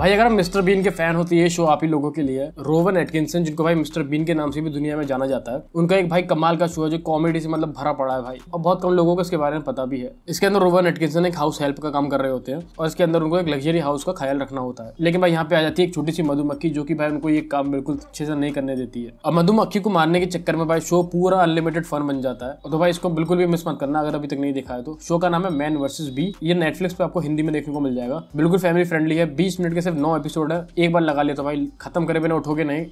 भाई अगर हम मिस्टर बीन के फैन होती है शो आप ही लोगों के लिए रोवन एटकिनसन जिनको भाई मिस्टर बीन के नाम से भी दुनिया में जाना जाता है उनका एक भाई कमाल का शो है जो कॉमेडी से मतलब भरा पड़ा है भाई और बहुत कम लोगों को इसके बारे में पता भी है इसके अंदर रोवन एटकिनसन एक हाउस हेल्प का काम कर रहे होते हैं और इसके अंदर उनको एक लग्जरी हाउस का ख्याल रखना होता है लेकिन भाई यहाँ पे आ जाती है एक छोटी सी मधुमक्खी जो की भाई उनको ये काम बिल्कुल अच्छे से नहीं करने देती है और मधुमक्खी को मारने के चक्कर में भाई शो पूरा अनलिमिटेड फन बन जाता है तो भाई इसको बिल्कुल भी मिस मत करना अगर अभी तक नहीं देखा है तो शो का नाम है मैन वर्सेज बी ये नेटफ्लिक्स पे आपको हिंदी में देखने को मिल जाएगा बिल्कुल फैमिली फ्रेंडली है बीस मिनट के सिर्फ नौ एपिसोड है एक बार लगा ले तो भाई ख़त्म करे बिना उठोगे नहीं